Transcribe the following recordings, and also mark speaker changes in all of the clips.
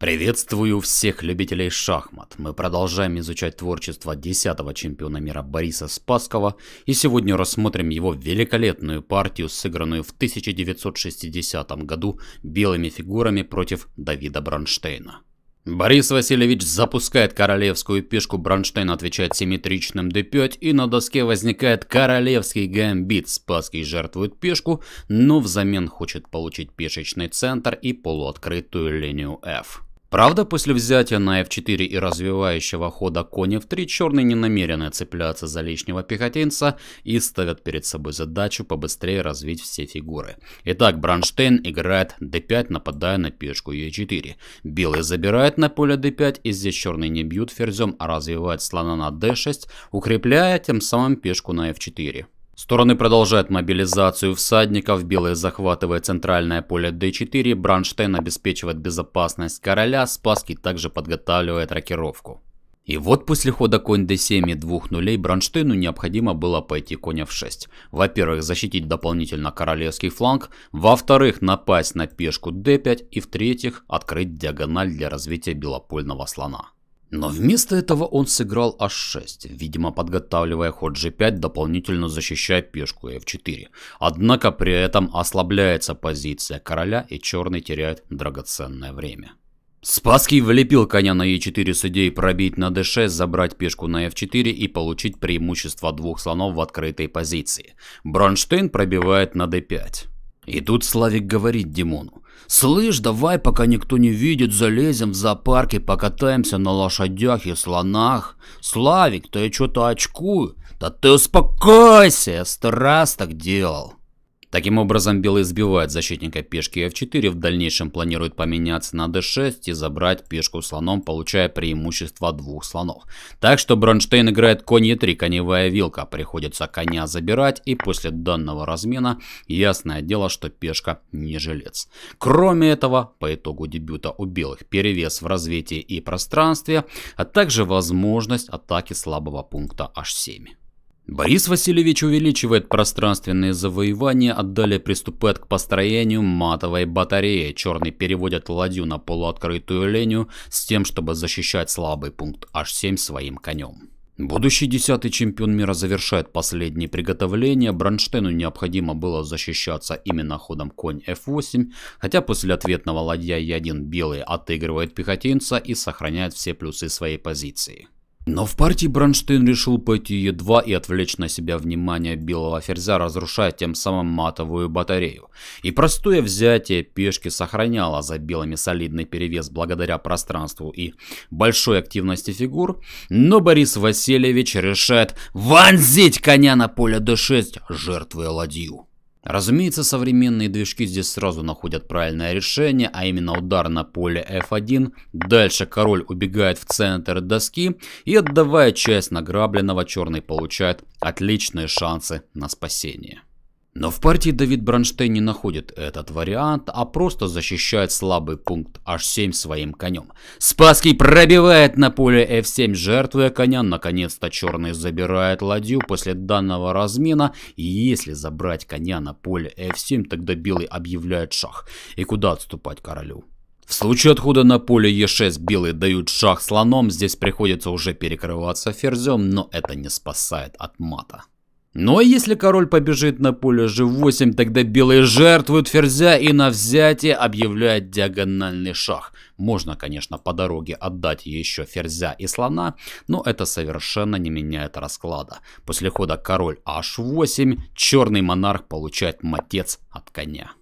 Speaker 1: Приветствую всех любителей шахмат. Мы продолжаем изучать творчество 10-го чемпиона мира Бориса Спаскова и сегодня рассмотрим его великолепную партию, сыгранную в 1960 году белыми фигурами против Давида Бронштейна. Борис Васильевич запускает королевскую пешку, Бронштейн отвечает симметричным d5 и на доске возникает королевский гамбит. Спасский жертвует пешку, но взамен хочет получить пешечный центр и полуоткрытую линию f. Правда, после взятия на f4 и развивающего хода коня в 3 черные не намерены цепляться за лишнего пехотинца и ставят перед собой задачу побыстрее развить все фигуры. Итак, Бранштейн играет d5, нападая на пешку e4. Белый забирает на поле d5 и здесь черные не бьют ферзем, а развивает слона на d6, укрепляя тем самым пешку на f4. Стороны продолжают мобилизацию всадников, белые захватывая центральное поле D4, Бранштейн обеспечивает безопасность короля, Спасский также подготавливает рокировку. И вот после хода конь d7 и двух нулей Бронштейну необходимо было пойти коня в 6. Во-первых, защитить дополнительно королевский фланг, во-вторых, напасть на пешку d5 и в-третьих, открыть диагональ для развития белопольного слона. Но вместо этого он сыграл h6, видимо подготавливая ход g5, дополнительно защищая пешку f4. Однако при этом ослабляется позиция короля и черный теряет драгоценное время. Спасский влепил коня на e4 с идеей пробить на d6, забрать пешку на f4 и получить преимущество двух слонов в открытой позиции. Бронштейн пробивает на d5. И тут Славик говорит Димону, «Слышь, давай, пока никто не видит, залезем в зоопарк и покатаемся на лошадях и слонах. Славик, ты что-то очкую?» «Да ты успокойся, я сто раз так делал». Таким образом, белый сбивает защитника пешки f4, в дальнейшем планирует поменяться на d6 и забрать пешку слоном, получая преимущество двух слонов. Так что Бронштейн играет конь e3, коневая вилка, приходится коня забирать и после данного размена ясное дело, что пешка не жилец. Кроме этого, по итогу дебюта у белых перевес в развитии и пространстве, а также возможность атаки слабого пункта h7. Борис Васильевич увеличивает пространственные завоевания, отдали а приступает к построению матовой батареи. Черный переводят ладью на полуоткрытую линию с тем, чтобы защищать слабый пункт H7 своим конем. Будущий десятый чемпион мира завершает последние приготовления. Бронштейну необходимо было защищаться именно ходом конь f8, хотя после ответного ладья e1 белый отыгрывает пехотинца и сохраняет все плюсы своей позиции. Но в партии Бронштейн решил пойти е2 и отвлечь на себя внимание белого ферзя, разрушая тем самым матовую батарею. И простое взятие пешки сохраняло за белыми солидный перевес благодаря пространству и большой активности фигур, но Борис Васильевич решает вонзить коня на поле d6 жертвой ладью. Разумеется, современные движки здесь сразу находят правильное решение, а именно удар на поле F1. Дальше король убегает в центр доски и отдавая часть награбленного, черный получает отличные шансы на спасение. Но в партии Давид Бронштейн не находит этот вариант, а просто защищает слабый пункт h7 своим конем. Спасский пробивает на поле f7, жертвуя коня. Наконец-то черный забирает ладью после данного размена. И если забрать коня на поле f7, тогда белый объявляет шах. И куда отступать королю? В случае отхода на поле Е6 белые дают шах слоном, здесь приходится уже перекрываться ферзем, но это не спасает от мата. Но ну, а если король побежит на поле g8, тогда белые жертвуют ферзя и на взятие объявляют диагональный шах. Можно, конечно, по дороге отдать еще ферзя и слона, но это совершенно не меняет расклада. После хода король h8 черный монарх получает матец от коня.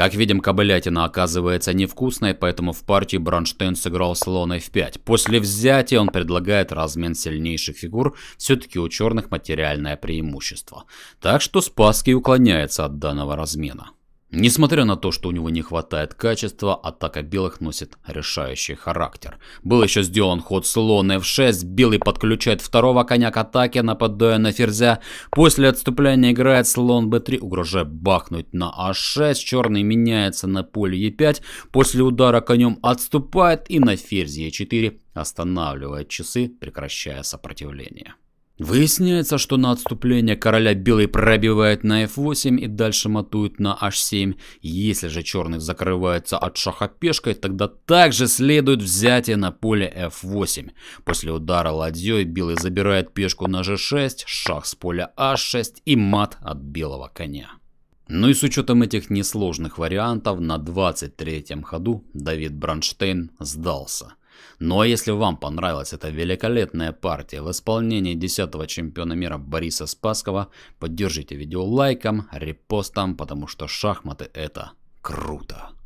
Speaker 1: Как видим, кобылятина оказывается невкусной, поэтому в партии Бронштейн сыграл с лоной в 5. После взятия он предлагает размен сильнейших фигур, все-таки у черных материальное преимущество. Так что Спасский уклоняется от данного размена. Несмотря на то, что у него не хватает качества, атака белых носит решающий характер. Был еще сделан ход слон f6, белый подключает второго коня к атаке, нападая на ферзя. После отступления играет слон b3, угрожая бахнуть на a6, а черный меняется на поле e5, после удара конем отступает и на ферзь e4 останавливает часы, прекращая сопротивление. Выясняется, что на отступление короля белый пробивает на f8 и дальше матует на h7. Если же черный закрывается от шаха пешкой, тогда также следует взятие на поле f8. После удара ладьей белый забирает пешку на g6, шах с поля h6 и мат от белого коня. Ну и с учетом этих несложных вариантов на 23 ходу Давид Бранштейн сдался. Ну а если вам понравилась эта великолепная партия в исполнении 10-го чемпиона мира Бориса Спасского, поддержите видео лайком, репостом, потому что шахматы это круто.